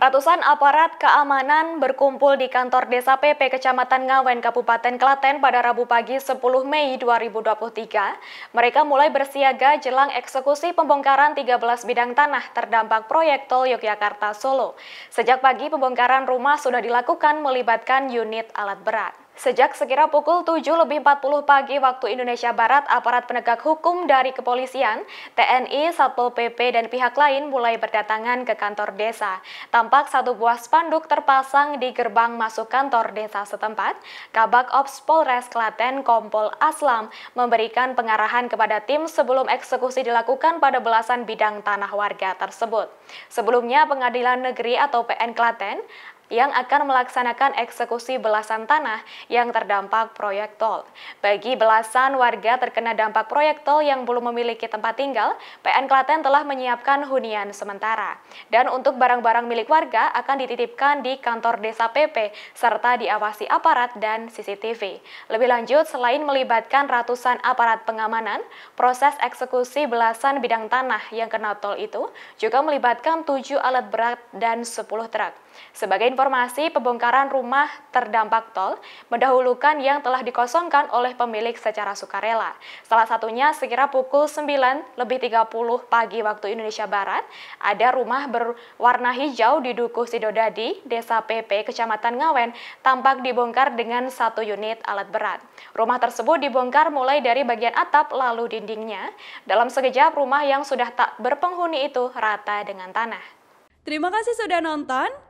Ratusan aparat keamanan berkumpul di kantor Desa PP Kecamatan Ngawen, Kabupaten Klaten pada Rabu pagi 10 Mei 2023. Mereka mulai bersiaga jelang eksekusi pembongkaran 13 bidang tanah terdampak proyek Tol Yogyakarta Solo. Sejak pagi pembongkaran rumah sudah dilakukan melibatkan unit alat berat. Sejak sekira pukul 7 lebih 40 pagi waktu Indonesia Barat, aparat penegak hukum dari kepolisian, TNI, Satpol PP, dan pihak lain mulai berdatangan ke kantor desa. Tampak satu buah spanduk terpasang di gerbang masuk kantor desa setempat. Kabak Ops Polres Klaten Kompol Aslam memberikan pengarahan kepada tim sebelum eksekusi dilakukan pada belasan bidang tanah warga tersebut. Sebelumnya, Pengadilan Negeri atau PN Klaten yang akan melaksanakan eksekusi belasan tanah yang terdampak proyek tol. Bagi belasan warga terkena dampak proyek tol yang belum memiliki tempat tinggal, PN Klaten telah menyiapkan hunian sementara. Dan untuk barang-barang milik warga akan dititipkan di kantor desa PP serta diawasi aparat dan CCTV. Lebih lanjut, selain melibatkan ratusan aparat pengamanan, proses eksekusi belasan bidang tanah yang kena tol itu juga melibatkan tujuh alat berat dan 10 truk. Sebagai informasi pembongkaran rumah terdampak tol mendahulukan yang telah dikosongkan oleh pemilik secara sukarela. Salah satunya sekira pukul 9 lebih 30 pagi waktu Indonesia Barat, ada rumah berwarna hijau di Dukuh Sidodadi, Desa PP, Kecamatan Ngawen, tampak dibongkar dengan satu unit alat berat. Rumah tersebut dibongkar mulai dari bagian atap lalu dindingnya. Dalam sekejap rumah yang sudah tak berpenghuni itu rata dengan tanah. Terima kasih sudah nonton.